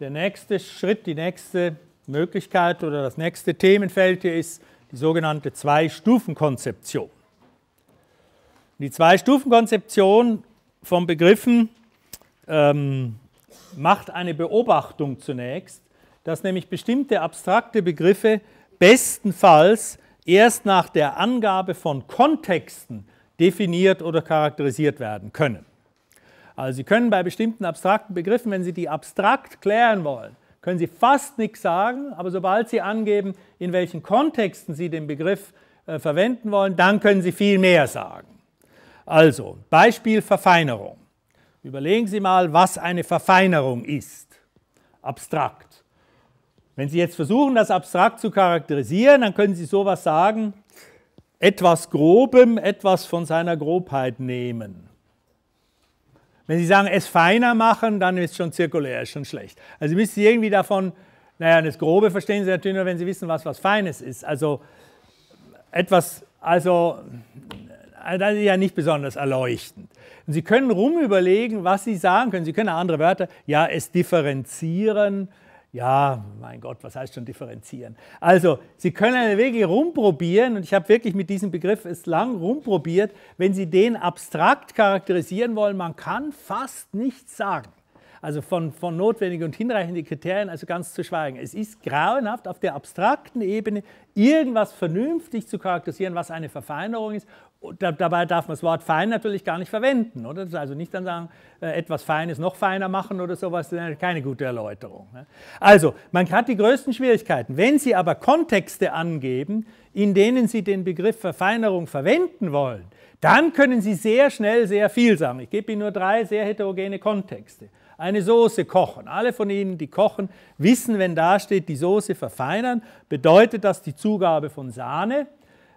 Der nächste Schritt, die nächste Möglichkeit oder das nächste Themenfeld hier ist die sogenannte Zwei-Stufen-Konzeption. Die Zwei-Stufen-Konzeption von Begriffen ähm, macht eine Beobachtung zunächst dass nämlich bestimmte abstrakte Begriffe bestenfalls erst nach der Angabe von Kontexten definiert oder charakterisiert werden können. Also Sie können bei bestimmten abstrakten Begriffen, wenn Sie die abstrakt klären wollen, können Sie fast nichts sagen, aber sobald Sie angeben, in welchen Kontexten Sie den Begriff äh, verwenden wollen, dann können Sie viel mehr sagen. Also, Beispiel Verfeinerung. Überlegen Sie mal, was eine Verfeinerung ist. Abstrakt. Wenn Sie jetzt versuchen, das abstrakt zu charakterisieren, dann können Sie sowas sagen, etwas Grobem, etwas von seiner Grobheit nehmen. Wenn Sie sagen, es feiner machen, dann ist es schon zirkulär, ist schon schlecht. Also Sie müssen irgendwie davon, naja, das Grobe verstehen Sie natürlich nur, wenn Sie wissen, was was Feines ist. Also etwas, also das ist ja nicht besonders erleuchtend. Und Sie können rumüberlegen, was Sie sagen können. Sie können andere Wörter, ja, es differenzieren, ja, mein Gott, was heißt schon differenzieren? Also, Sie können wirklich rumprobieren, und ich habe wirklich mit diesem Begriff es lang rumprobiert, wenn Sie den abstrakt charakterisieren wollen, man kann fast nichts sagen. Also von, von notwendigen und hinreichenden Kriterien, also ganz zu schweigen. Es ist grauenhaft, auf der abstrakten Ebene irgendwas vernünftig zu charakterisieren, was eine Verfeinerung ist dabei darf man das Wort fein natürlich gar nicht verwenden. Oder? also nicht dann sagen, äh, etwas Feines noch feiner machen oder sowas, das ist keine gute Erläuterung. Ne? Also, man hat die größten Schwierigkeiten. Wenn Sie aber Kontexte angeben, in denen Sie den Begriff Verfeinerung verwenden wollen, dann können Sie sehr schnell sehr viel sagen. Ich gebe Ihnen nur drei sehr heterogene Kontexte. Eine Soße kochen. Alle von Ihnen, die kochen, wissen, wenn da steht, die Soße verfeinern, bedeutet das die Zugabe von Sahne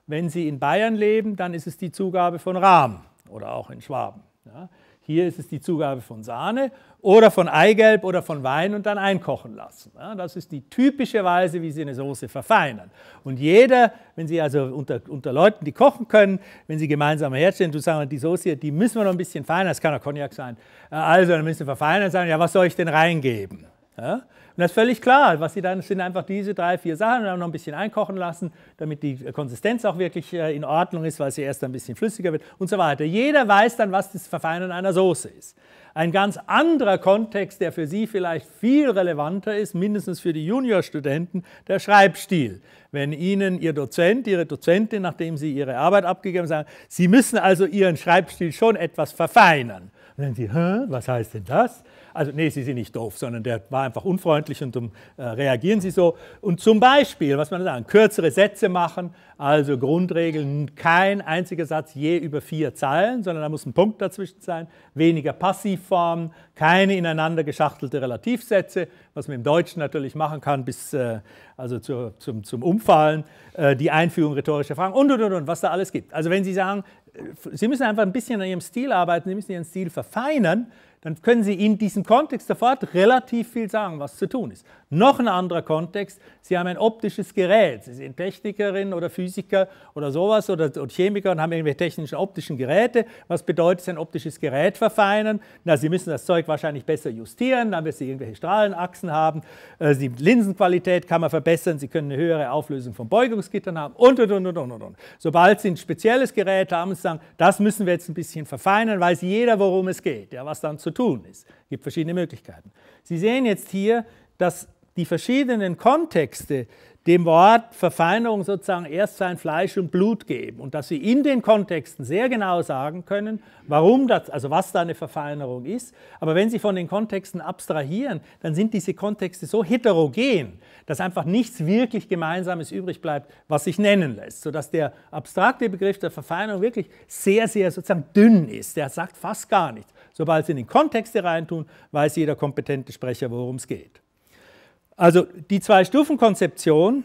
wenn Sie in Bayern leben, dann ist es die Zugabe von Rahm oder auch in Schwaben. Ja. Hier ist es die Zugabe von Sahne oder von Eigelb oder von Wein und dann einkochen lassen. Ja, das ist die typische Weise, wie Sie eine Soße verfeinern. Und jeder, wenn Sie also unter, unter Leuten, die kochen können, wenn Sie gemeinsam herstellen, du sagst, die Soße, hier, die müssen wir noch ein bisschen feiner, das kann auch Cognac sein. Äh, also, dann müssen wir verfeinern und sagen, ja, was soll ich denn reingeben? Ja, und das ist völlig klar. Was sie dann sind einfach diese drei, vier Sachen und dann noch ein bisschen einkochen lassen, damit die Konsistenz auch wirklich äh, in Ordnung ist, weil sie erst ein bisschen flüssiger wird und so weiter. Jeder weiß dann, was das Verfeinern einer Soße ist. Ein ganz anderer Kontext, der für Sie vielleicht viel relevanter ist, mindestens für die Juniorstudenten, der Schreibstil. Wenn Ihnen Ihr Dozent, Ihre Dozentin, nachdem Sie Ihre Arbeit abgegeben haben, sagen, Sie müssen also Ihren Schreibstil schon etwas verfeinern. Und dann sagen Sie, was heißt denn das? Also nee, Sie sind nicht doof, sondern der war einfach unfreundlich und dann ähm, äh, reagieren Sie so. Und zum Beispiel, was man sagen, kürzere Sätze machen, also Grundregeln, kein einziger Satz je über vier Zeilen, sondern da muss ein Punkt dazwischen sein, weniger Passivformen, keine ineinander geschachtelte Relativsätze, was man im Deutschen natürlich machen kann bis äh, also zu, zum, zum Umfallen, äh, die Einführung rhetorischer Fragen und, und, und, und, was da alles gibt. Also wenn Sie sagen, äh, Sie müssen einfach ein bisschen an Ihrem Stil arbeiten, Sie müssen Ihren Stil verfeinern, dann können Sie in diesem Kontext sofort relativ viel sagen, was zu tun ist. Noch ein anderer Kontext, Sie haben ein optisches Gerät, Sie sind Technikerin oder Physiker oder sowas oder, oder Chemiker und haben irgendwelche technischen optischen Geräte. Was bedeutet es, ein optisches Gerät verfeinern? Na, Sie müssen das Zeug wahrscheinlich besser justieren, damit Sie irgendwelche Strahlenachsen haben. Äh, die Linsenqualität kann man verbessern, Sie können eine höhere Auflösung von Beugungsgittern haben und, und, und, und, und, und. Sobald Sie ein spezielles Gerät haben, sagen, das müssen wir jetzt ein bisschen verfeinern, weiß jeder, worum es geht, ja, was dann zu zu tun ist. Es gibt verschiedene Möglichkeiten. Sie sehen jetzt hier, dass die verschiedenen Kontexte dem Wort Verfeinerung sozusagen erst sein Fleisch und Blut geben und dass sie in den Kontexten sehr genau sagen können, warum das, also was da eine Verfeinerung ist. Aber wenn sie von den Kontexten abstrahieren, dann sind diese Kontexte so heterogen, dass einfach nichts wirklich Gemeinsames übrig bleibt, was sich nennen lässt, sodass der abstrakte Begriff der Verfeinerung wirklich sehr, sehr sozusagen dünn ist. Der sagt fast gar nichts. Sobald Sie in den Kontext reintun, weiß jeder kompetente Sprecher, worum es geht. Also die Zwei-Stufen-Konzeption,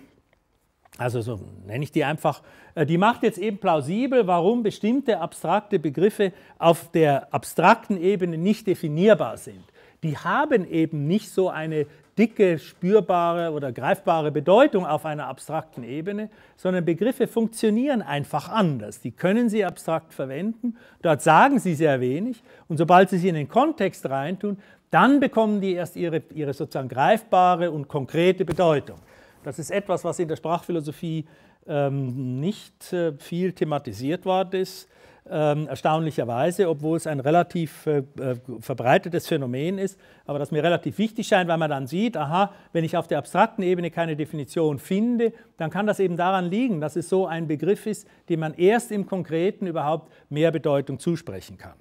also so nenne ich die einfach, äh, die macht jetzt eben plausibel, warum bestimmte abstrakte Begriffe auf der abstrakten Ebene nicht definierbar sind. Die haben eben nicht so eine dicke, spürbare oder greifbare Bedeutung auf einer abstrakten Ebene, sondern Begriffe funktionieren einfach anders. Die können Sie abstrakt verwenden, dort sagen Sie sehr wenig und sobald Sie sie in den Kontext reintun, dann bekommen die erst ihre, ihre sozusagen greifbare und konkrete Bedeutung. Das ist etwas, was in der Sprachphilosophie ähm, nicht äh, viel thematisiert worden ist. Ähm, erstaunlicherweise, obwohl es ein relativ äh, äh, verbreitetes Phänomen ist, aber das mir relativ wichtig scheint, weil man dann sieht, aha, wenn ich auf der abstrakten Ebene keine Definition finde, dann kann das eben daran liegen, dass es so ein Begriff ist, dem man erst im Konkreten überhaupt mehr Bedeutung zusprechen kann.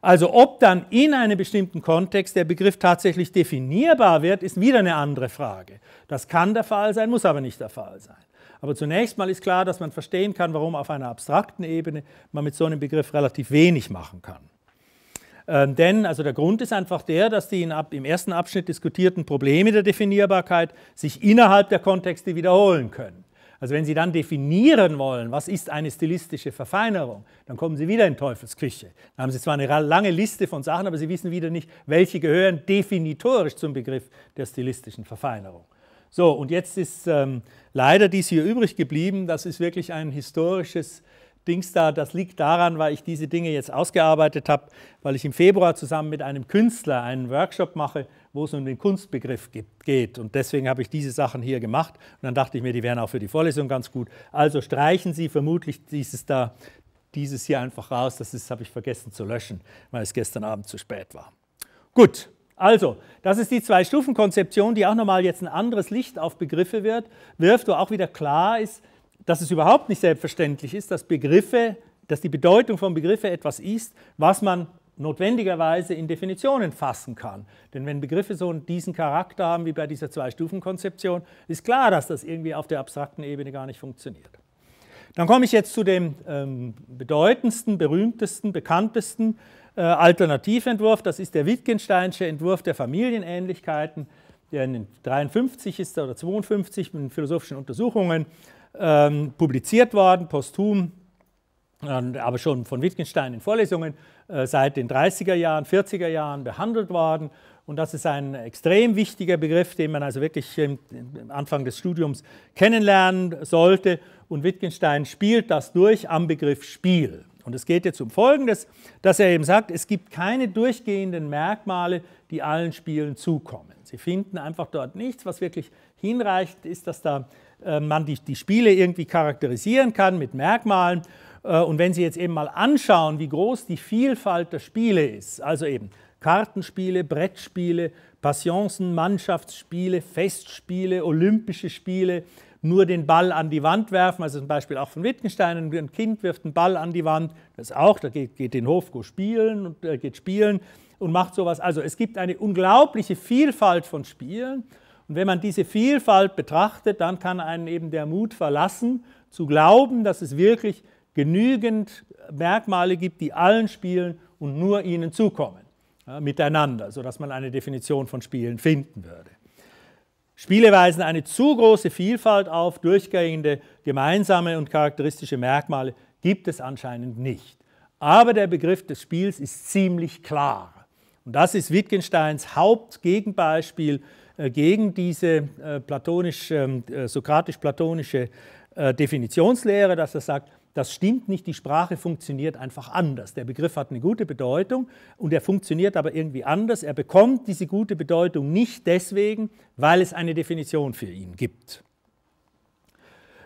Also ob dann in einem bestimmten Kontext der Begriff tatsächlich definierbar wird, ist wieder eine andere Frage. Das kann der Fall sein, muss aber nicht der Fall sein. Aber zunächst mal ist klar, dass man verstehen kann, warum auf einer abstrakten Ebene man mit so einem Begriff relativ wenig machen kann. Ähm, denn also der Grund ist einfach der, dass die in, ab, im ersten Abschnitt diskutierten Probleme der Definierbarkeit sich innerhalb der Kontexte wiederholen können. Also wenn Sie dann definieren wollen, was ist eine stilistische Verfeinerung, dann kommen Sie wieder in Teufelsküche. Dann haben Sie zwar eine lange Liste von Sachen, aber Sie wissen wieder nicht, welche gehören definitorisch zum Begriff der stilistischen Verfeinerung. So, und jetzt ist ähm, leider dies hier übrig geblieben. Das ist wirklich ein historisches Dings da. Das liegt daran, weil ich diese Dinge jetzt ausgearbeitet habe, weil ich im Februar zusammen mit einem Künstler einen Workshop mache, wo es um den Kunstbegriff geht. Und deswegen habe ich diese Sachen hier gemacht. Und dann dachte ich mir, die wären auch für die Vorlesung ganz gut. Also streichen Sie vermutlich dieses da, dieses hier einfach raus. Das ist, habe ich vergessen zu löschen, weil es gestern Abend zu spät war. Gut, also das ist die Zwei-Stufen-Konzeption, die auch nochmal jetzt ein anderes Licht auf Begriffe wird, wirft, wo auch wieder klar ist, dass es überhaupt nicht selbstverständlich ist, dass Begriffe, dass die Bedeutung von Begriffen etwas ist, was man notwendigerweise in Definitionen fassen kann. Denn wenn Begriffe so diesen Charakter haben wie bei dieser Zwei-Stufen-Konzeption, ist klar, dass das irgendwie auf der abstrakten Ebene gar nicht funktioniert. Dann komme ich jetzt zu dem ähm, bedeutendsten, berühmtesten, bekanntesten äh, Alternativentwurf, das ist der Wittgensteinsche Entwurf der Familienähnlichkeiten, der in den 53 ist oder 52 mit philosophischen Untersuchungen ähm, publiziert worden, posthum, ähm, aber schon von Wittgenstein in Vorlesungen äh, seit den 30er Jahren, 40er Jahren behandelt worden. Und das ist ein extrem wichtiger Begriff, den man also wirklich am Anfang des Studiums kennenlernen sollte. Und Wittgenstein spielt das durch am Begriff Spiel. Und es geht jetzt um Folgendes, dass er eben sagt, es gibt keine durchgehenden Merkmale, die allen Spielen zukommen. Sie finden einfach dort nichts, was wirklich hinreicht, ist, dass da äh, man die, die Spiele irgendwie charakterisieren kann mit Merkmalen. Äh, und wenn Sie jetzt eben mal anschauen, wie groß die Vielfalt der Spiele ist, also eben Kartenspiele, Brettspiele, Passionsen, Mannschaftsspiele, Festspiele, Olympische Spiele, nur den Ball an die Wand werfen, also zum Beispiel auch von Wittgenstein, ein Kind wirft einen Ball an die Wand, das auch, da geht, geht den Hofko spielen und äh, geht spielen und macht sowas. Also es gibt eine unglaubliche Vielfalt von Spielen und wenn man diese Vielfalt betrachtet, dann kann einen eben der Mut verlassen, zu glauben, dass es wirklich genügend äh, Merkmale gibt, die allen Spielen und nur ihnen zukommen, ja, miteinander, sodass man eine Definition von Spielen finden würde. Spiele weisen eine zu große Vielfalt auf, durchgehende gemeinsame und charakteristische Merkmale gibt es anscheinend nicht. Aber der Begriff des Spiels ist ziemlich klar. Und das ist Wittgensteins Hauptgegenbeispiel äh, gegen diese äh, platonisch, ähm, äh, sokratisch-platonische Definitionslehre, dass er sagt, das stimmt nicht, die Sprache funktioniert einfach anders. Der Begriff hat eine gute Bedeutung und er funktioniert aber irgendwie anders. Er bekommt diese gute Bedeutung nicht deswegen, weil es eine Definition für ihn gibt.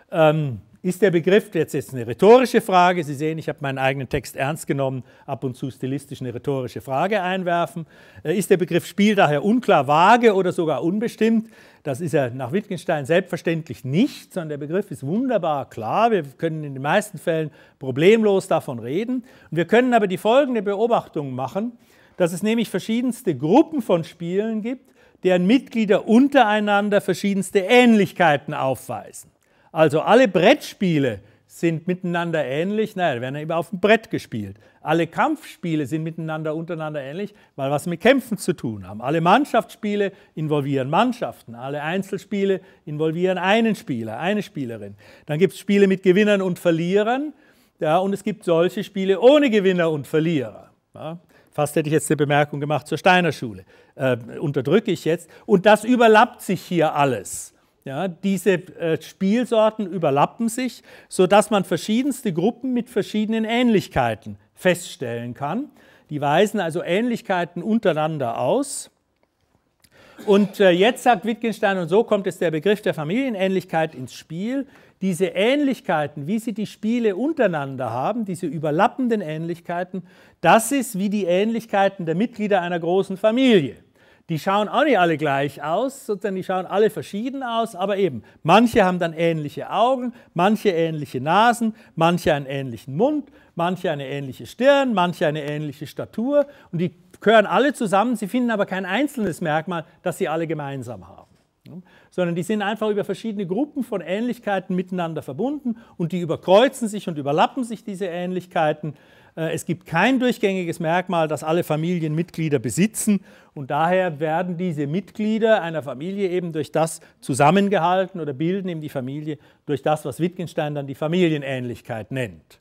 Ähm, ist der Begriff, jetzt ist eine rhetorische Frage, Sie sehen, ich habe meinen eigenen Text ernst genommen, ab und zu stilistisch eine rhetorische Frage einwerfen, äh, ist der Begriff Spiel daher unklar, vage oder sogar unbestimmt? Das ist er nach Wittgenstein selbstverständlich nicht, sondern der Begriff ist wunderbar klar. Wir können in den meisten Fällen problemlos davon reden. Und wir können aber die folgende Beobachtung machen, dass es nämlich verschiedenste Gruppen von Spielen gibt, deren Mitglieder untereinander verschiedenste Ähnlichkeiten aufweisen. Also alle Brettspiele sind miteinander ähnlich, naja, werden ja immer auf dem Brett gespielt. Alle Kampfspiele sind miteinander untereinander ähnlich, weil was mit Kämpfen zu tun haben. Alle Mannschaftsspiele involvieren Mannschaften, alle Einzelspiele involvieren einen Spieler, eine Spielerin. Dann gibt es Spiele mit Gewinnern und Verlierern ja, und es gibt solche Spiele ohne Gewinner und Verlierer. Ja. Fast hätte ich jetzt eine Bemerkung gemacht zur Steiner Schule. Äh, unterdrücke ich jetzt. Und das überlappt sich hier alles. Ja, diese äh, Spielsorten überlappen sich, sodass man verschiedenste Gruppen mit verschiedenen Ähnlichkeiten feststellen kann. Die weisen also Ähnlichkeiten untereinander aus. Und äh, jetzt sagt Wittgenstein, und so kommt jetzt der Begriff der Familienähnlichkeit ins Spiel, diese Ähnlichkeiten, wie sie die Spiele untereinander haben, diese überlappenden Ähnlichkeiten, das ist wie die Ähnlichkeiten der Mitglieder einer großen Familie. Die schauen auch nicht alle gleich aus, sondern die schauen alle verschieden aus, aber eben, manche haben dann ähnliche Augen, manche ähnliche Nasen, manche einen ähnlichen Mund, manche eine ähnliche Stirn, manche eine ähnliche Statur und die gehören alle zusammen, sie finden aber kein einzelnes Merkmal, das sie alle gemeinsam haben sondern die sind einfach über verschiedene Gruppen von Ähnlichkeiten miteinander verbunden und die überkreuzen sich und überlappen sich diese Ähnlichkeiten äh, es gibt kein durchgängiges Merkmal, das alle Familienmitglieder besitzen und daher werden diese Mitglieder einer Familie eben durch das zusammengehalten oder bilden eben die Familie durch das, was Wittgenstein dann die Familienähnlichkeit nennt.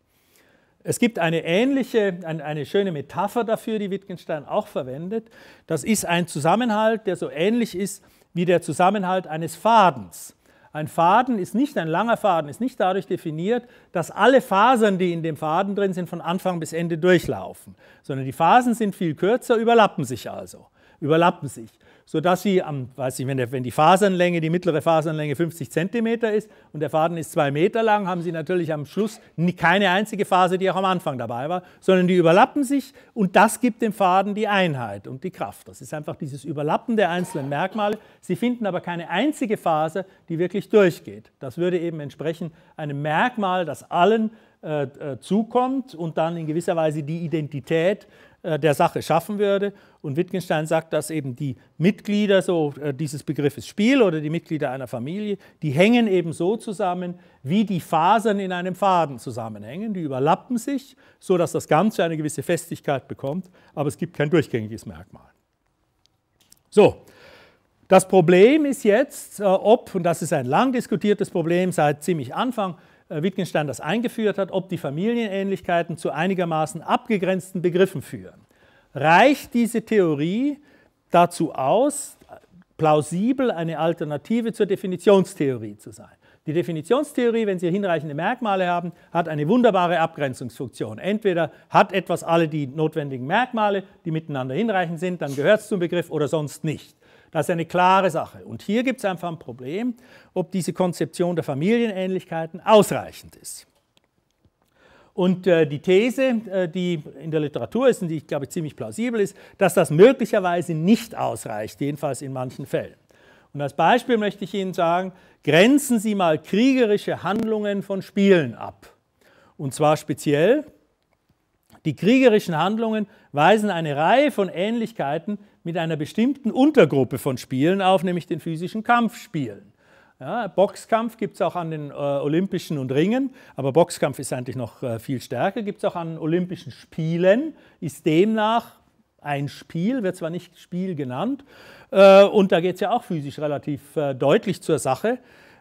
Es gibt eine ähnliche, eine schöne Metapher dafür, die Wittgenstein auch verwendet. Das ist ein Zusammenhalt, der so ähnlich ist wie der Zusammenhalt eines Fadens. Ein Faden ist nicht, ein langer Faden ist nicht dadurch definiert, dass alle Fasern, die in dem Faden drin sind, von Anfang bis Ende durchlaufen, sondern die Phasen sind viel kürzer, überlappen sich also, überlappen sich sodass sie, am, weiß ich, wenn, der, wenn die Fasernlänge, die mittlere Fasernlänge 50 cm ist und der Faden ist zwei Meter lang, haben sie natürlich am Schluss keine einzige Phase, die auch am Anfang dabei war, sondern die überlappen sich und das gibt dem Faden die Einheit und die Kraft. Das ist einfach dieses Überlappen der einzelnen Merkmale. Sie finden aber keine einzige Phase, die wirklich durchgeht. Das würde eben entsprechen einem Merkmal, das allen äh, äh zukommt und dann in gewisser Weise die Identität äh, der Sache schaffen würde. Und Wittgenstein sagt, dass eben die Mitglieder so äh, dieses Begriffes Spiel oder die Mitglieder einer Familie, die hängen eben so zusammen, wie die Fasern in einem Faden zusammenhängen. Die überlappen sich, so dass das Ganze eine gewisse Festigkeit bekommt, aber es gibt kein durchgängiges Merkmal. So. Das Problem ist jetzt, äh, ob, und das ist ein lang diskutiertes Problem seit ziemlich Anfang äh, Wittgenstein das eingeführt hat, ob die Familienähnlichkeiten zu einigermaßen abgegrenzten Begriffen führen. Reicht diese Theorie dazu aus, plausibel eine Alternative zur Definitionstheorie zu sein? Die Definitionstheorie, wenn Sie hinreichende Merkmale haben, hat eine wunderbare Abgrenzungsfunktion. Entweder hat etwas alle die notwendigen Merkmale, die miteinander hinreichend sind, dann gehört es zum Begriff oder sonst nicht. Das ist eine klare Sache. Und hier gibt es einfach ein Problem, ob diese Konzeption der Familienähnlichkeiten ausreichend ist. Und äh, die These, äh, die in der Literatur ist und die, glaube ich, ziemlich plausibel ist, dass das möglicherweise nicht ausreicht, jedenfalls in manchen Fällen. Und als Beispiel möchte ich Ihnen sagen, grenzen Sie mal kriegerische Handlungen von Spielen ab. Und zwar speziell, die kriegerischen Handlungen weisen eine Reihe von Ähnlichkeiten mit einer bestimmten Untergruppe von Spielen auf, nämlich den physischen Kampfspielen. Ja, Boxkampf gibt es auch an den äh, Olympischen und Ringen, aber Boxkampf ist eigentlich noch äh, viel stärker, gibt es auch an Olympischen Spielen, ist demnach ein Spiel, wird zwar nicht Spiel genannt, äh, und da geht es ja auch physisch relativ äh, deutlich zur Sache.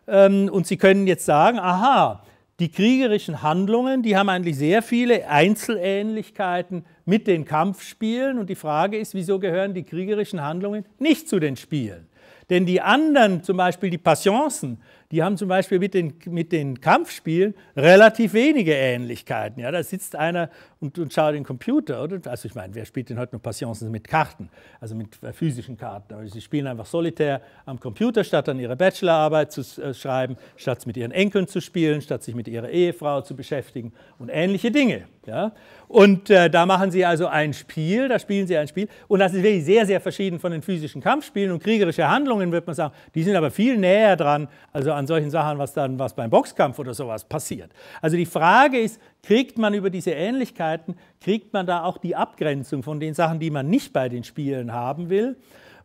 Ähm, und Sie können jetzt sagen, aha, die kriegerischen Handlungen, die haben eigentlich sehr viele Einzelähnlichkeiten mit den Kampfspielen. Und die Frage ist, wieso gehören die kriegerischen Handlungen nicht zu den Spielen? Denn die anderen, zum Beispiel die Passioncen, die haben zum Beispiel mit den, mit den Kampfspielen relativ wenige Ähnlichkeiten. Ja, da sitzt einer und, und schaut den Computer. Oder? Also ich meine, wer spielt denn heute noch Passions mit Karten? Also mit äh, physischen Karten. Aber sie spielen einfach solitär am Computer, statt dann ihre Bachelorarbeit zu äh, schreiben, statt mit ihren Enkeln zu spielen, statt sich mit ihrer Ehefrau zu beschäftigen und ähnliche Dinge. Ja? Und äh, da machen sie also ein Spiel, da spielen sie ein Spiel. Und das ist wirklich sehr, sehr verschieden von den physischen Kampfspielen und kriegerische Handlungen, würde man sagen. Die sind aber viel näher dran, also an solchen Sachen, was dann was beim Boxkampf oder sowas passiert. Also die Frage ist, kriegt man über diese Ähnlichkeiten, kriegt man da auch die Abgrenzung von den Sachen, die man nicht bei den Spielen haben will?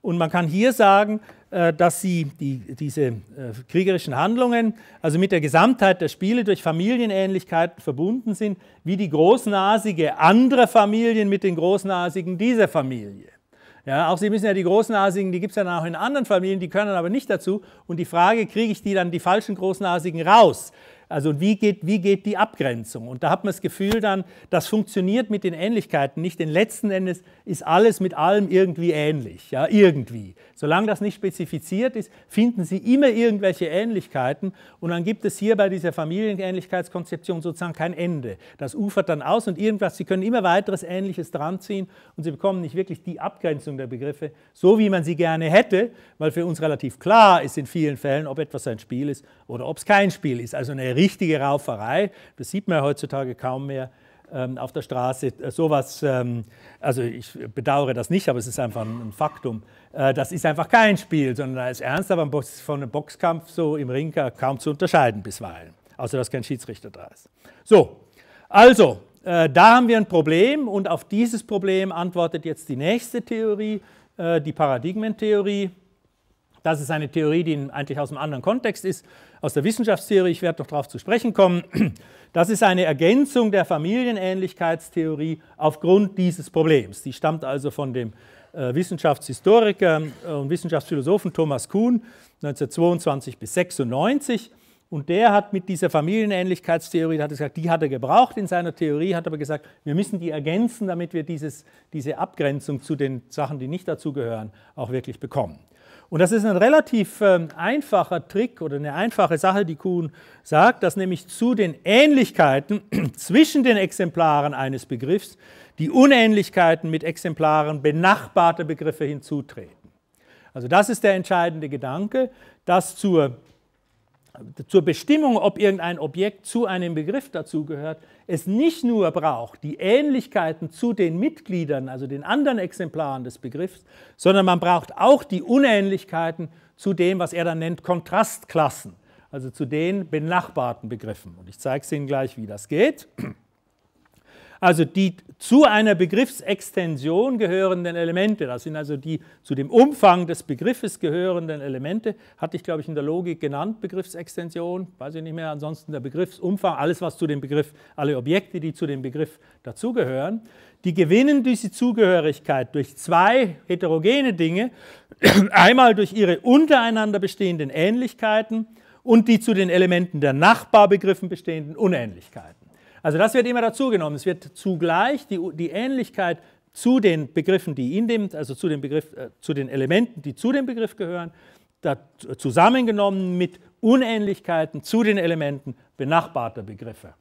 Und man kann hier sagen, äh, dass sie die, diese äh, kriegerischen Handlungen also mit der Gesamtheit der Spiele durch Familienähnlichkeiten verbunden sind, wie die großnasige anderer Familien mit den großnasigen dieser Familie. Ja, auch sie müssen ja die Großnasigen, die gibt es ja dann auch in anderen Familien, die können aber nicht dazu. Und die Frage, kriege ich die dann, die falschen Großnasigen, raus? Also wie geht, wie geht die Abgrenzung? Und da hat man das Gefühl dann, das funktioniert mit den Ähnlichkeiten nicht, denn letzten Endes ist alles mit allem irgendwie ähnlich, ja, irgendwie. Solange das nicht spezifiziert ist, finden Sie immer irgendwelche Ähnlichkeiten und dann gibt es hier bei dieser Familienähnlichkeitskonzeption sozusagen kein Ende. Das ufert dann aus und irgendwas, Sie können immer weiteres Ähnliches dranziehen und Sie bekommen nicht wirklich die Abgrenzung der Begriffe, so wie man sie gerne hätte, weil für uns relativ klar ist in vielen Fällen, ob etwas ein Spiel ist oder ob es kein Spiel ist. Also eine richtige Rauferei. Das sieht man ja heutzutage kaum mehr ähm, auf der Straße. Äh, sowas, ähm, also ich bedauere das nicht, aber es ist einfach ein Faktum. Äh, das ist einfach kein Spiel, sondern da ist ernst, aber von einem Boxkampf so im Ring kaum zu unterscheiden bisweilen. Außer dass kein Schiedsrichter da ist. So, also, äh, da haben wir ein Problem und auf dieses Problem antwortet jetzt die nächste Theorie, die Paradigmentheorie. Das ist eine Theorie, die eigentlich aus einem anderen Kontext ist aus der Wissenschaftstheorie, ich werde noch darauf zu sprechen kommen, das ist eine Ergänzung der Familienähnlichkeitstheorie aufgrund dieses Problems. Die stammt also von dem äh, Wissenschaftshistoriker äh, und Wissenschaftsphilosophen Thomas Kuhn 1922 bis 96 und der hat mit dieser Familienähnlichkeitstheorie, hat gesagt, die hat er gebraucht in seiner Theorie, hat aber gesagt, wir müssen die ergänzen, damit wir dieses, diese Abgrenzung zu den Sachen, die nicht dazugehören, auch wirklich bekommen. Und das ist ein relativ äh, einfacher Trick oder eine einfache Sache, die Kuhn sagt, dass nämlich zu den Ähnlichkeiten zwischen den Exemplaren eines Begriffs die Unähnlichkeiten mit Exemplaren benachbarter Begriffe hinzutreten. Also das ist der entscheidende Gedanke, dass zur zur Bestimmung, ob irgendein Objekt zu einem Begriff dazugehört, es nicht nur braucht, die Ähnlichkeiten zu den Mitgliedern, also den anderen Exemplaren des Begriffs, sondern man braucht auch die Unähnlichkeiten zu dem, was er dann nennt Kontrastklassen, also zu den benachbarten Begriffen. Und ich zeige es Ihnen gleich, wie das geht also die zu einer Begriffsextension gehörenden Elemente, das sind also die zu dem Umfang des Begriffes gehörenden Elemente, hatte ich, glaube ich, in der Logik genannt, Begriffsextension, weiß ich nicht mehr, ansonsten der Begriffsumfang, alles, was zu dem Begriff, alle Objekte, die zu dem Begriff dazugehören, die gewinnen diese Zugehörigkeit durch zwei heterogene Dinge, einmal durch ihre untereinander bestehenden Ähnlichkeiten und die zu den Elementen der Nachbarbegriffen bestehenden Unähnlichkeiten. Also das wird immer dazugenommen. Es wird zugleich die, die Ähnlichkeit zu den Begriffen, die ihn nimmt, also zu den, Begriff, äh, zu den Elementen, die zu dem Begriff gehören, da, äh, zusammengenommen mit Unähnlichkeiten zu den Elementen benachbarter Begriffe.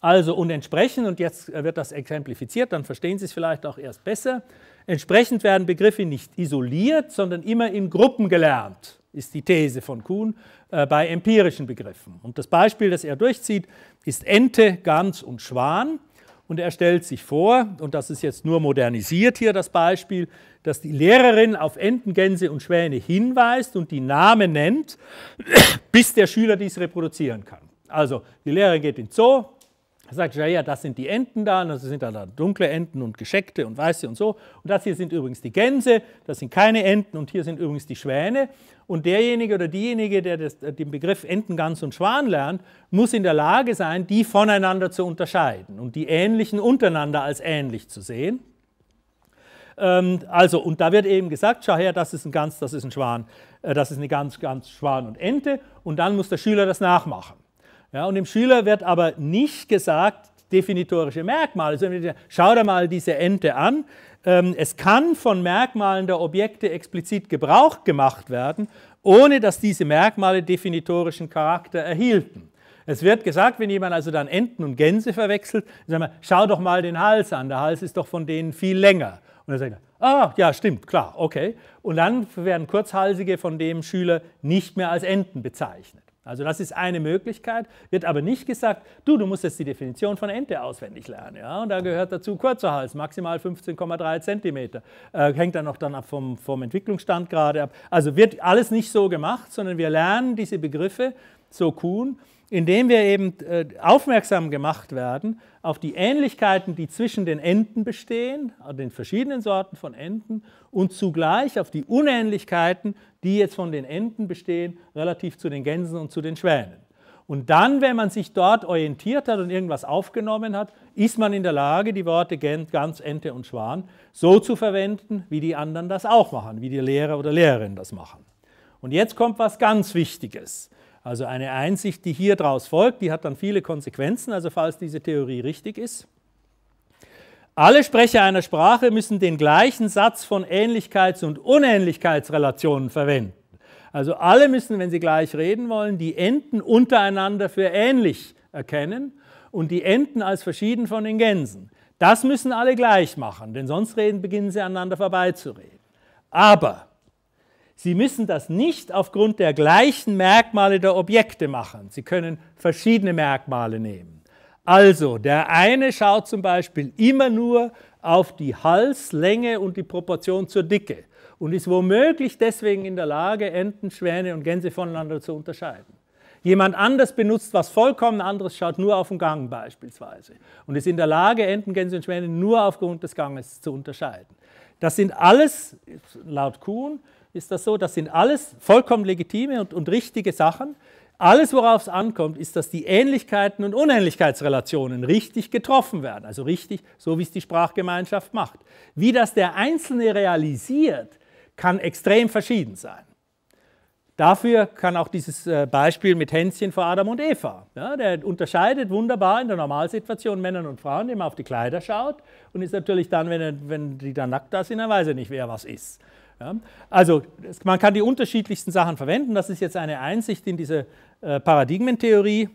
Also und entsprechend, und jetzt äh, wird das exemplifiziert, dann verstehen Sie es vielleicht auch erst besser, entsprechend werden Begriffe nicht isoliert, sondern immer in Gruppen gelernt ist die These von Kuhn, äh, bei empirischen Begriffen. Und das Beispiel, das er durchzieht, ist Ente, Gans und Schwan. Und er stellt sich vor, und das ist jetzt nur modernisiert hier das Beispiel, dass die Lehrerin auf Enten, Gänse und Schwäne hinweist und die Namen nennt, bis der Schüler dies reproduzieren kann. Also die Lehrerin geht in den Zoo, er sagt ja, ja, das sind die Enten da, und ne, das sind da dunkle Enten und gescheckte und weiße und so. Und das hier sind übrigens die Gänse, das sind keine Enten und hier sind übrigens die Schwäne. Und derjenige oder diejenige, der das, äh, den Begriff Enten, Gans und Schwan lernt, muss in der Lage sein, die voneinander zu unterscheiden und die Ähnlichen untereinander als ähnlich zu sehen. Ähm, also, und da wird eben gesagt, schau her, das ist ein Gans, das ist ein Schwan, äh, das ist eine Gans, Gans, Schwan und Ente. Und dann muss der Schüler das nachmachen. Ja, und dem Schüler wird aber nicht gesagt, definitorische Merkmale, sondern schau dir mal diese Ente an. Ähm, es kann von Merkmalen der Objekte explizit Gebrauch gemacht werden, ohne dass diese Merkmale definitorischen Charakter erhielten. Es wird gesagt, wenn jemand also dann Enten und Gänse verwechselt, sagen wir, schau doch mal den Hals an, der Hals ist doch von denen viel länger. Und dann sagt er, ah, ja, stimmt, klar, okay. Und dann werden Kurzhalsige von dem Schüler nicht mehr als Enten bezeichnet. Also das ist eine Möglichkeit, wird aber nicht gesagt, du, du musst jetzt die Definition von Ente auswendig lernen. Ja? Und da gehört dazu kurzer Hals, maximal 15,3 cm. Äh, hängt dann noch dann ab vom, vom Entwicklungsstand gerade ab. Also wird alles nicht so gemacht, sondern wir lernen diese Begriffe so kuhn indem wir eben äh, aufmerksam gemacht werden auf die Ähnlichkeiten, die zwischen den Enten bestehen, den verschiedenen Sorten von Enten, und zugleich auf die Unähnlichkeiten, die jetzt von den Enten bestehen, relativ zu den Gänsen und zu den Schwänen. Und dann, wenn man sich dort orientiert hat und irgendwas aufgenommen hat, ist man in der Lage, die Worte Gans, Ente und Schwan so zu verwenden, wie die anderen das auch machen, wie die Lehrer oder Lehrerinnen das machen. Und jetzt kommt was ganz Wichtiges. Also eine Einsicht, die hier daraus folgt, die hat dann viele Konsequenzen, also falls diese Theorie richtig ist. Alle Sprecher einer Sprache müssen den gleichen Satz von Ähnlichkeits- und Unähnlichkeitsrelationen verwenden. Also alle müssen, wenn sie gleich reden wollen, die Enten untereinander für ähnlich erkennen und die Enten als verschieden von den Gänsen. Das müssen alle gleich machen, denn sonst reden, beginnen sie aneinander vorbeizureden. Aber Sie müssen das nicht aufgrund der gleichen Merkmale der Objekte machen. Sie können verschiedene Merkmale nehmen. Also, der eine schaut zum Beispiel immer nur auf die Halslänge und die Proportion zur Dicke und ist womöglich deswegen in der Lage, Enten, Schwäne und Gänse voneinander zu unterscheiden. Jemand anders benutzt was vollkommen anderes, schaut nur auf den Gang beispielsweise und ist in der Lage, Enten, Gänse und Schwäne nur aufgrund des Ganges zu unterscheiden. Das sind alles, laut Kuhn, ist das so, das sind alles vollkommen legitime und, und richtige Sachen. Alles, worauf es ankommt, ist, dass die Ähnlichkeiten und Unähnlichkeitsrelationen richtig getroffen werden, also richtig, so wie es die Sprachgemeinschaft macht. Wie das der Einzelne realisiert, kann extrem verschieden sein. Dafür kann auch dieses äh, Beispiel mit Hänschen vor Adam und Eva. Ja, der unterscheidet wunderbar in der Normalsituation Männern und Frauen, indem er auf die Kleider schaut und ist natürlich dann, wenn, er, wenn die da nackt da sind, dann weiß er nicht, wer was ist. Ja? Also es, man kann die unterschiedlichsten Sachen verwenden. Das ist jetzt eine Einsicht in diese äh, Paradigmentheorie,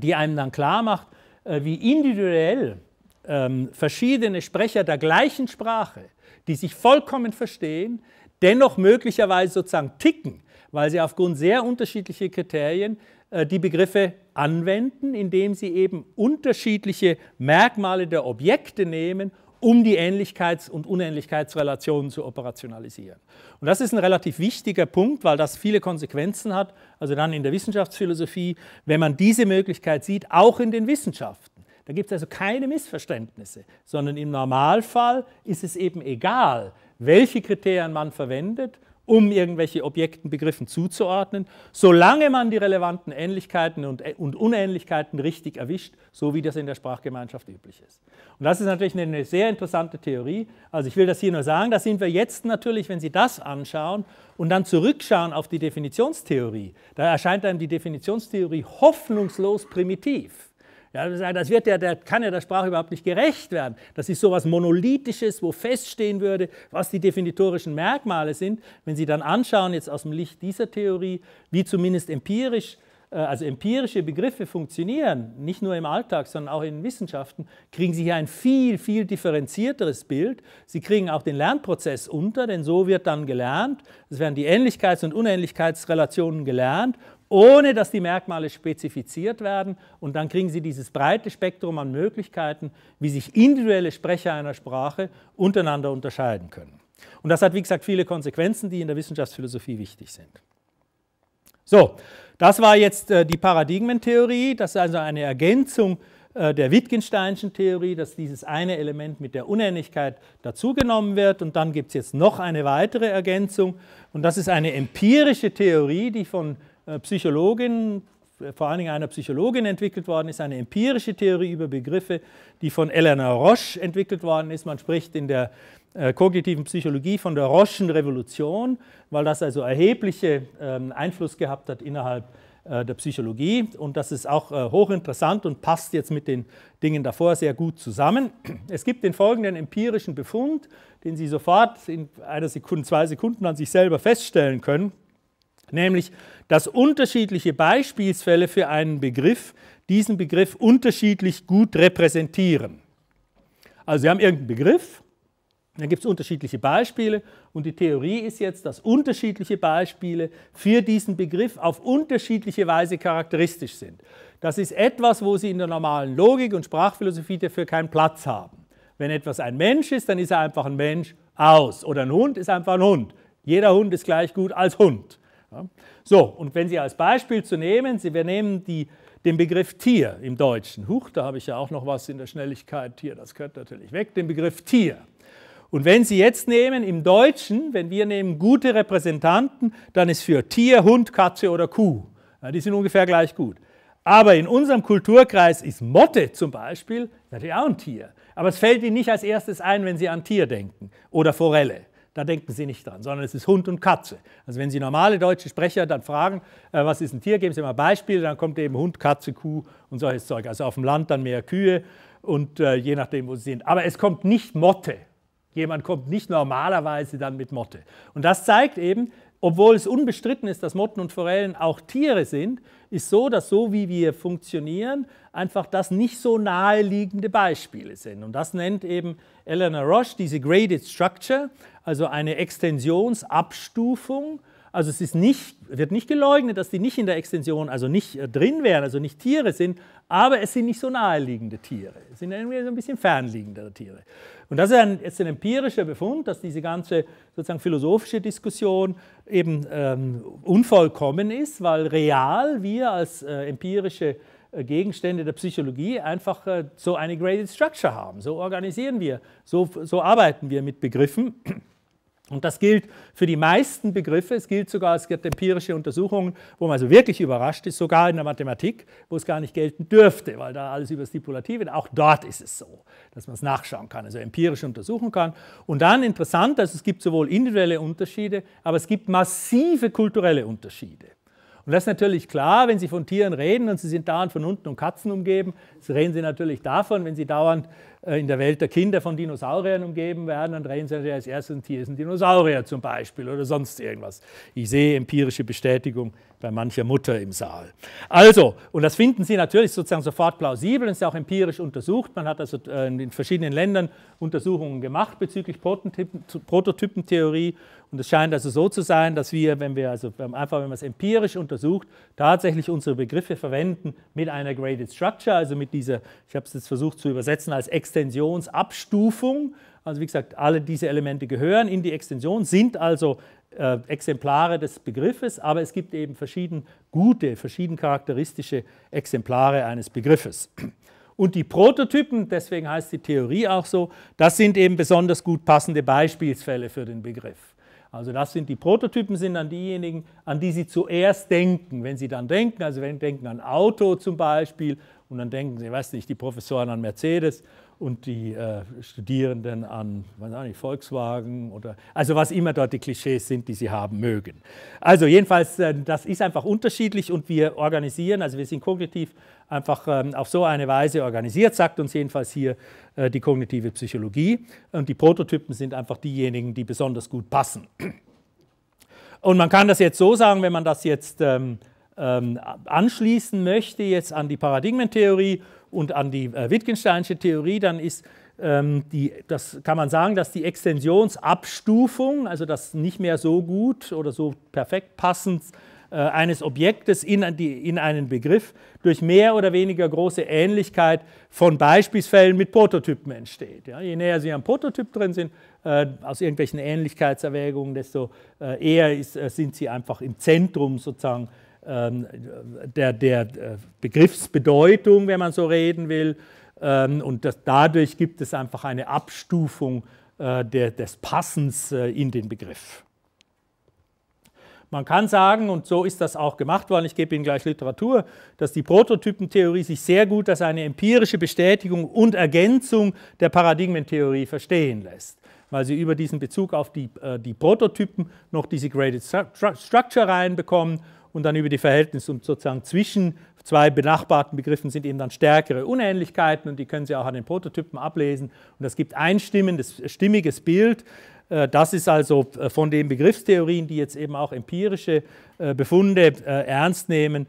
die einem dann klar macht, äh, wie individuell ähm, verschiedene Sprecher der gleichen Sprache, die sich vollkommen verstehen, dennoch möglicherweise sozusagen ticken, weil sie aufgrund sehr unterschiedlicher Kriterien äh, die Begriffe anwenden, indem sie eben unterschiedliche Merkmale der Objekte nehmen um die Ähnlichkeits- und Unähnlichkeitsrelationen zu operationalisieren. Und das ist ein relativ wichtiger Punkt, weil das viele Konsequenzen hat, also dann in der Wissenschaftsphilosophie, wenn man diese Möglichkeit sieht, auch in den Wissenschaften. Da gibt es also keine Missverständnisse, sondern im Normalfall ist es eben egal, welche Kriterien man verwendet, um irgendwelche Objekten Begriffen zuzuordnen, solange man die relevanten Ähnlichkeiten und, äh, und Unähnlichkeiten richtig erwischt, so wie das in der Sprachgemeinschaft üblich ist. Und das ist natürlich eine sehr interessante Theorie. Also ich will das hier nur sagen, da sind wir jetzt natürlich, wenn Sie das anschauen und dann zurückschauen auf die Definitionstheorie, da erscheint einem die Definitionstheorie hoffnungslos primitiv. Ja, das wird ja, der kann ja der Sprache überhaupt nicht gerecht werden. Das ist so etwas Monolithisches, wo feststehen würde, was die definitorischen Merkmale sind. Wenn Sie dann anschauen, jetzt aus dem Licht dieser Theorie, wie zumindest empirisch, äh, also empirische Begriffe funktionieren, nicht nur im Alltag, sondern auch in Wissenschaften, kriegen Sie hier ein viel, viel differenzierteres Bild. Sie kriegen auch den Lernprozess unter, denn so wird dann gelernt. Es werden die Ähnlichkeits- und Unähnlichkeitsrelationen gelernt ohne dass die Merkmale spezifiziert werden. Und dann kriegen Sie dieses breite Spektrum an Möglichkeiten, wie sich individuelle Sprecher einer Sprache untereinander unterscheiden können. Und das hat, wie gesagt, viele Konsequenzen, die in der Wissenschaftsphilosophie wichtig sind. So, das war jetzt äh, die Paradigmentheorie. Das ist also eine Ergänzung äh, der Wittgensteinschen Theorie, dass dieses eine Element mit der Unähnlichkeit dazugenommen wird. Und dann gibt es jetzt noch eine weitere Ergänzung. Und das ist eine empirische Theorie, die von äh, Psychologin, vor allen Dingen einer Psychologin entwickelt worden ist, eine empirische Theorie über Begriffe, die von Eleanor Roche entwickelt worden ist. Man spricht in der äh, kognitiven Psychologie von der Roschen Revolution, weil das also erhebliche ähm, Einfluss gehabt hat innerhalb äh, der Psychologie und das ist auch hochinteressant und passt jetzt mit den Dingen davor sehr gut zusammen. Es gibt den folgenden empirischen Befund, den Sie sofort in einer Sekunde, zwei Sekunden an sich selber feststellen können nämlich dass unterschiedliche Beispielsfälle für einen Begriff diesen Begriff unterschiedlich gut repräsentieren. Also Sie haben irgendeinen Begriff, dann gibt es unterschiedliche Beispiele und die Theorie ist jetzt, dass unterschiedliche Beispiele für diesen Begriff auf unterschiedliche Weise charakteristisch sind. Das ist etwas, wo Sie in der normalen Logik und Sprachphilosophie dafür keinen Platz haben. Wenn etwas ein Mensch ist, dann ist er einfach ein Mensch aus. Oder ein Hund ist einfach ein Hund. Jeder Hund ist gleich gut als Hund. So, und wenn Sie als Beispiel zu nehmen, Sie, wir nehmen die, den Begriff Tier im Deutschen. Huch, da habe ich ja auch noch was in der Schnelligkeit. Tier, das gehört natürlich weg. Den Begriff Tier. Und wenn Sie jetzt nehmen im Deutschen, wenn wir nehmen gute Repräsentanten, dann ist für Tier, Hund, Katze oder Kuh. Ja, die sind ungefähr gleich gut. Aber in unserem Kulturkreis ist Motte zum Beispiel natürlich auch ein Tier. Aber es fällt Ihnen nicht als erstes ein, wenn Sie an Tier denken oder Forelle. Da denken Sie nicht dran, sondern es ist Hund und Katze. Also wenn Sie normale deutsche Sprecher dann fragen, äh, was ist ein Tier, geben Sie mal Beispiele, dann kommt eben Hund, Katze, Kuh und solches Zeug. Also auf dem Land dann mehr Kühe und äh, je nachdem, wo Sie sind. Aber es kommt nicht Motte. Jemand kommt nicht normalerweise dann mit Motte. Und das zeigt eben, obwohl es unbestritten ist, dass Motten und Forellen auch Tiere sind, ist so, dass so wie wir funktionieren, einfach das nicht so naheliegende Beispiele sind. Und das nennt eben Eleanor Roche diese Graded Structure, also eine Extensionsabstufung also es nicht, wird nicht geleugnet, dass die nicht in der Extension, also nicht äh, drin wären, also nicht Tiere sind, aber es sind nicht so naheliegende Tiere. Es sind irgendwie so ein bisschen fernliegendere Tiere. Und das ist ein, jetzt ein empirischer Befund, dass diese ganze sozusagen philosophische Diskussion eben ähm, unvollkommen ist, weil real wir als äh, empirische äh, Gegenstände der Psychologie einfach äh, so eine graded structure haben. So organisieren wir, so, so arbeiten wir mit Begriffen. Und das gilt für die meisten Begriffe. Es gilt sogar, es gibt empirische Untersuchungen, wo man also wirklich überrascht ist, sogar in der Mathematik, wo es gar nicht gelten dürfte, weil da alles über Stipulative, auch dort ist es so, dass man es nachschauen kann, also empirisch untersuchen kann. Und dann interessant, also es gibt sowohl individuelle Unterschiede, aber es gibt massive kulturelle Unterschiede. Und das ist natürlich klar, wenn Sie von Tieren reden und Sie sind dauernd von Hunden und Katzen umgeben, reden Sie natürlich davon, wenn Sie dauernd äh, in der Welt der Kinder von Dinosauriern umgeben werden, dann drehen sie als erstes ein Tier ist ein Dinosaurier zum Beispiel oder sonst irgendwas. Ich sehe empirische Bestätigung bei mancher Mutter im Saal. Also, und das finden Sie natürlich sozusagen sofort plausibel, das ist auch empirisch untersucht. Man hat also äh, in verschiedenen Ländern Untersuchungen gemacht bezüglich Prototypentheorie und es scheint also so zu sein, dass wir, wenn wir also einfach, wenn man es empirisch untersucht, tatsächlich unsere Begriffe verwenden mit einer Graded Structure, also mit dieser, ich habe es jetzt versucht zu übersetzen als Extensionsabstufung. Also wie gesagt, alle diese Elemente gehören in die Extension, sind also äh, Exemplare des Begriffes, aber es gibt eben verschieden gute, verschieden charakteristische Exemplare eines Begriffes. Und die Prototypen, deswegen heißt die Theorie auch so, das sind eben besonders gut passende Beispielsfälle für den Begriff. Also das sind die Prototypen, sind dann diejenigen, an die Sie zuerst denken. Wenn Sie dann denken, also wenn Sie denken an Auto zum Beispiel und dann denken Sie, weiß nicht, die Professoren an Mercedes und die äh, Studierenden an weiß auch nicht, Volkswagen oder also was immer dort die Klischees sind, die sie haben mögen. Also jedenfalls, äh, das ist einfach unterschiedlich und wir organisieren, also wir sind kognitiv einfach ähm, auf so eine Weise organisiert, sagt uns jedenfalls hier äh, die kognitive Psychologie. Und die Prototypen sind einfach diejenigen, die besonders gut passen. Und man kann das jetzt so sagen, wenn man das jetzt ähm, ähm, anschließen möchte, jetzt an die Paradigmentheorie, und an die äh, Wittgensteinische Theorie, dann ist ähm, die, das kann man sagen, dass die Extensionsabstufung, also das nicht mehr so gut oder so perfekt passend äh, eines Objektes in, die, in, einen Begriff durch mehr oder weniger große Ähnlichkeit von Beispielsfällen mit Prototypen entsteht. Ja, je näher Sie am Prototyp drin sind, äh, aus irgendwelchen Ähnlichkeitserwägungen, desto äh, eher ist, sind Sie einfach im Zentrum sozusagen ähm, der, der äh, Begriffsbedeutung, wenn man so reden will. Ähm, und das, dadurch gibt es einfach eine Abstufung äh, der, des Passens äh, in den Begriff. Man kann sagen, und so ist das auch gemacht worden, ich gebe Ihnen gleich Literatur, dass die Prototypentheorie sich sehr gut als eine empirische Bestätigung und Ergänzung der Paradigmentheorie verstehen lässt, weil sie über diesen Bezug auf die, die Prototypen noch diese Graded Structure reinbekommen und dann über die Verhältnisse und sozusagen zwischen zwei benachbarten Begriffen sind eben dann stärkere Unähnlichkeiten und die können Sie auch an den Prototypen ablesen und das gibt ein stimmiges Bild. Äh, das ist also äh, von den Begriffstheorien, die jetzt eben auch empirische äh, Befunde ernst nehmen,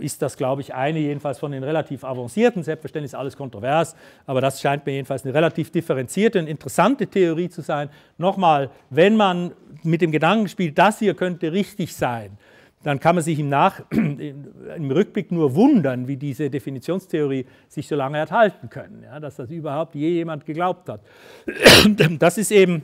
ist das, glaube ich, eine jedenfalls von den relativ avancierten. Selbstverständlich ist alles kontrovers, aber das scheint mir jedenfalls eine relativ differenzierte und interessante Theorie zu sein. Nochmal, wenn man mit dem Gedanken spielt, das hier könnte richtig sein, dann kann man sich im, Nach im Rückblick nur wundern, wie diese Definitionstheorie sich so lange hat halten können, ja, dass das überhaupt je jemand geglaubt hat. Das ist eben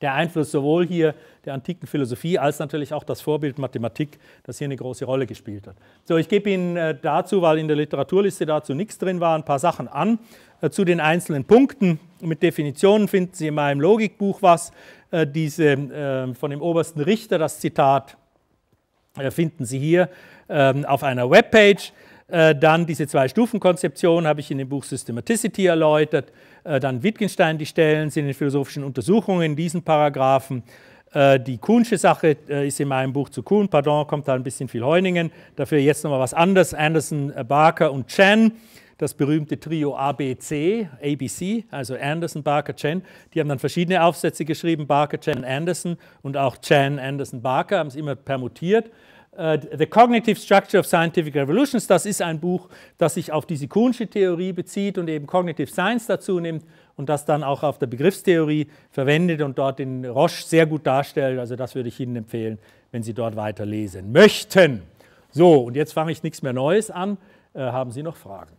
der Einfluss sowohl hier der antiken Philosophie als natürlich auch das Vorbild Mathematik, das hier eine große Rolle gespielt hat. So, ich gebe Ihnen äh, dazu, weil in der Literaturliste dazu nichts drin war, ein paar Sachen an. Äh, zu den einzelnen Punkten mit Definitionen finden Sie in meinem Logikbuch was. Äh, diese von dem obersten Richter das Zitat äh, finden Sie hier ähm, auf einer Webpage. Äh, dann diese Zwei-Stufen-Konzeption habe ich in dem Buch Systematicity erläutert. Äh, dann Wittgenstein, die Stellen sind in philosophischen Untersuchungen in diesen Paragraphen. Die Kuhnsche Sache ist in meinem Buch zu Kuhn, pardon, kommt da ein bisschen viel Heuningen. Dafür jetzt nochmal was anderes, Anderson, Barker und Chen das berühmte Trio ABC, ABC, also Anderson, Barker, Chen. Die haben dann verschiedene Aufsätze geschrieben, Barker, Chen, Anderson und auch Chen, Anderson, Barker, haben es immer permutiert. Äh, The Cognitive Structure of Scientific Revolutions, das ist ein Buch, das sich auf diese Kuhnsche Theorie bezieht und eben Cognitive Science dazu nimmt und das dann auch auf der Begriffstheorie verwendet und dort den Roche sehr gut darstellt. Also das würde ich Ihnen empfehlen, wenn Sie dort weiterlesen möchten. So, und jetzt fange ich nichts mehr Neues an. Äh, haben Sie noch Fragen?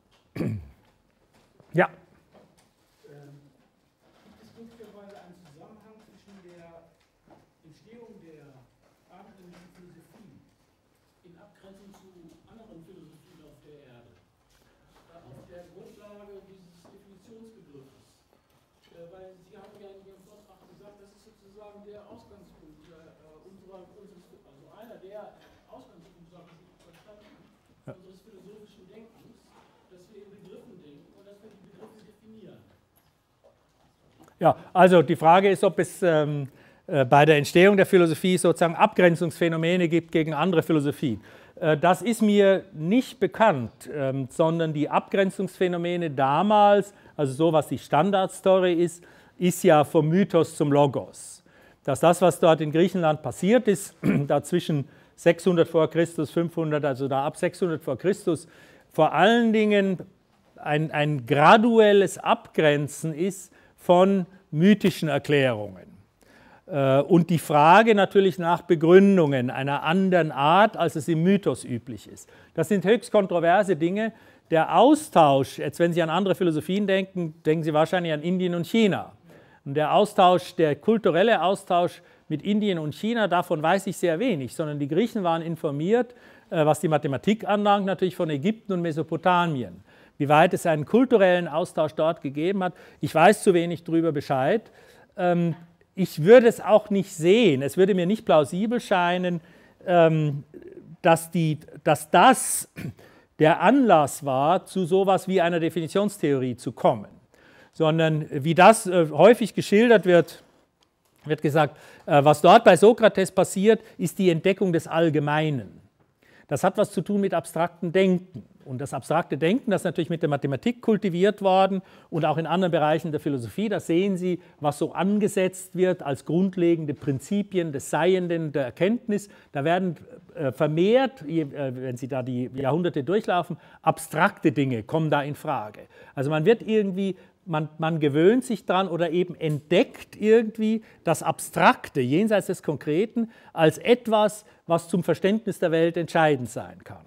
ja. Ja, also die Frage ist, ob es ähm, äh, bei der Entstehung der Philosophie sozusagen Abgrenzungsphänomene gibt gegen andere Philosophien. Äh, das ist mir nicht bekannt, ähm, sondern die Abgrenzungsphänomene damals, also so was die Standardstory ist, ist ja vom Mythos zum Logos. Dass das, was dort in Griechenland passiert ist, dazwischen 600 vor Christus, 500, also da ab 600 vor Christus, vor allen Dingen ein, ein graduelles Abgrenzen ist von mythischen Erklärungen. Äh, und die Frage natürlich nach Begründungen einer anderen Art, als es im Mythos üblich ist. Das sind höchst kontroverse Dinge. Der Austausch, jetzt wenn Sie an andere Philosophien denken, denken Sie wahrscheinlich an Indien und China. Und der Austausch, der kulturelle Austausch mit Indien und China, davon weiß ich sehr wenig, sondern die Griechen waren informiert, äh, was die Mathematik anlangt, natürlich von Ägypten und Mesopotamien wie weit es einen kulturellen Austausch dort gegeben hat. Ich weiß zu wenig darüber Bescheid. Ähm, ich würde es auch nicht sehen. Es würde mir nicht plausibel scheinen, ähm, dass, die, dass das der Anlass war, zu sowas wie einer Definitionstheorie zu kommen. Sondern wie das äh, häufig geschildert wird, wird gesagt, äh, was dort bei Sokrates passiert, ist die Entdeckung des Allgemeinen. Das hat was zu tun mit abstraktem Denken. Und das abstrakte Denken, das ist natürlich mit der Mathematik kultiviert worden und auch in anderen Bereichen der Philosophie, da sehen Sie, was so angesetzt wird als grundlegende Prinzipien des Seienden, der Erkenntnis. Da werden äh, vermehrt, äh, wenn Sie da die Jahrhunderte durchlaufen, abstrakte Dinge kommen da in Frage. Also man wird irgendwie man, man, gewöhnt sich dran oder eben entdeckt irgendwie das Abstrakte jenseits des Konkreten als etwas, was zum Verständnis der Welt entscheidend sein kann.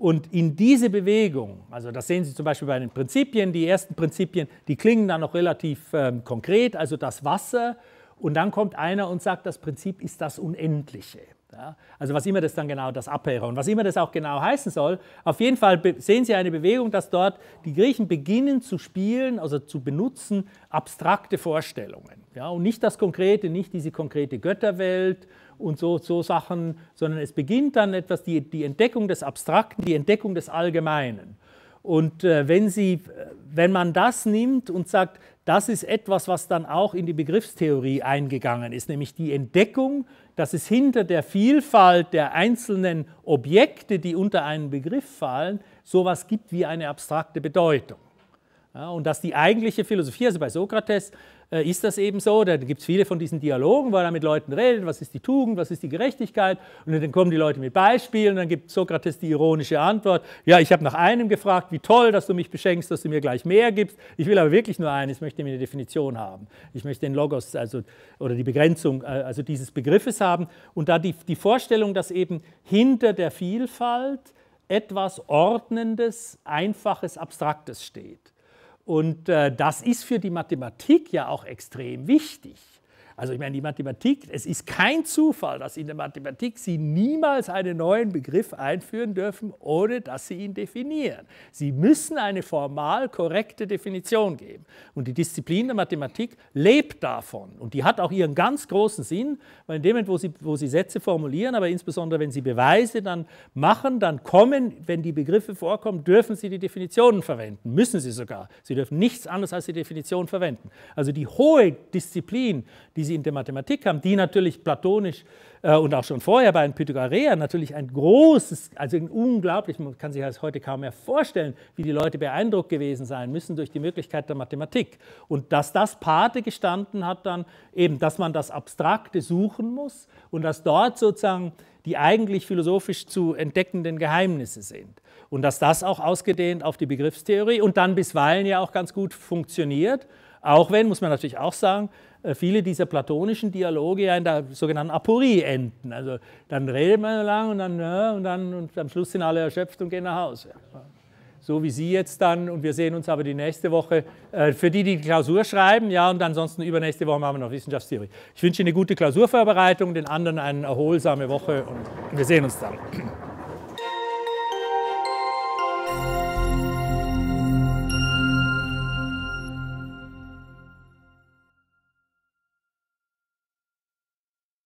Und in diese Bewegung, also das sehen Sie zum Beispiel bei den Prinzipien, die ersten Prinzipien, die klingen dann noch relativ ähm, konkret, also das Wasser. Und dann kommt einer und sagt, das Prinzip ist das Unendliche. Ja? Also was immer das dann genau, das und was immer das auch genau heißen soll. Auf jeden Fall sehen Sie eine Bewegung, dass dort die Griechen beginnen zu spielen, also zu benutzen, abstrakte Vorstellungen. Ja? Und nicht das Konkrete, nicht diese konkrete Götterwelt und so, so Sachen, sondern es beginnt dann etwas die, die Entdeckung des Abstrakten, die Entdeckung des Allgemeinen. Und äh, wenn, Sie, äh, wenn man das nimmt und sagt, das ist etwas, was dann auch in die Begriffstheorie eingegangen ist, nämlich die Entdeckung, dass es hinter der Vielfalt der einzelnen Objekte, die unter einen Begriff fallen, sowas gibt wie eine abstrakte Bedeutung. Ja, und dass die eigentliche Philosophie, also bei Sokrates, äh, ist das eben so. Da gibt es viele von diesen Dialogen, wo er mit Leuten redet, was ist die Tugend, was ist die Gerechtigkeit. Und dann kommen die Leute mit Beispielen, dann gibt Sokrates die ironische Antwort, ja, ich habe nach einem gefragt, wie toll, dass du mich beschenkst, dass du mir gleich mehr gibst. Ich will aber wirklich nur eines, ich möchte mir eine Definition haben. Ich möchte den Logos also, oder die Begrenzung äh, also dieses Begriffes haben. Und da die, die Vorstellung, dass eben hinter der Vielfalt etwas Ordnendes, Einfaches, Abstraktes steht. Und äh, das ist für die Mathematik ja auch extrem wichtig. Also ich meine, die Mathematik, es ist kein Zufall, dass in der Mathematik Sie niemals einen neuen Begriff einführen dürfen, ohne dass Sie ihn definieren. Sie müssen eine formal korrekte Definition geben. Und die Disziplin der Mathematik lebt davon. Und die hat auch ihren ganz großen Sinn, weil in dem Moment, wo Sie, wo Sie Sätze formulieren, aber insbesondere wenn Sie Beweise dann machen, dann kommen, wenn die Begriffe vorkommen, dürfen Sie die Definitionen verwenden. Müssen Sie sogar. Sie dürfen nichts anderes als die Definition verwenden. Also die hohe Disziplin, die Sie sie in der Mathematik haben, die natürlich platonisch äh, und auch schon vorher bei den Pythagoreern natürlich ein großes, also ein unglaublich, man kann sich das heute kaum mehr vorstellen, wie die Leute beeindruckt gewesen sein müssen durch die Möglichkeit der Mathematik. Und dass das Pate gestanden hat dann eben, dass man das Abstrakte suchen muss und dass dort sozusagen die eigentlich philosophisch zu entdeckenden Geheimnisse sind. Und dass das auch ausgedehnt auf die Begriffstheorie und dann bisweilen ja auch ganz gut funktioniert. Auch wenn, muss man natürlich auch sagen, äh, viele dieser platonischen Dialoge ja in der sogenannten Aporie enden. Also dann redet man lang und dann, und dann und am Schluss sind alle erschöpft und gehen nach Hause. So wie Sie jetzt dann, und wir sehen uns aber die nächste Woche, äh, für die, die die Klausur schreiben, ja, und ansonsten übernächste Woche machen wir noch Wissenschaftstheorie. Ich wünsche Ihnen eine gute Klausurvorbereitung, den anderen eine erholsame Woche und wir sehen uns dann.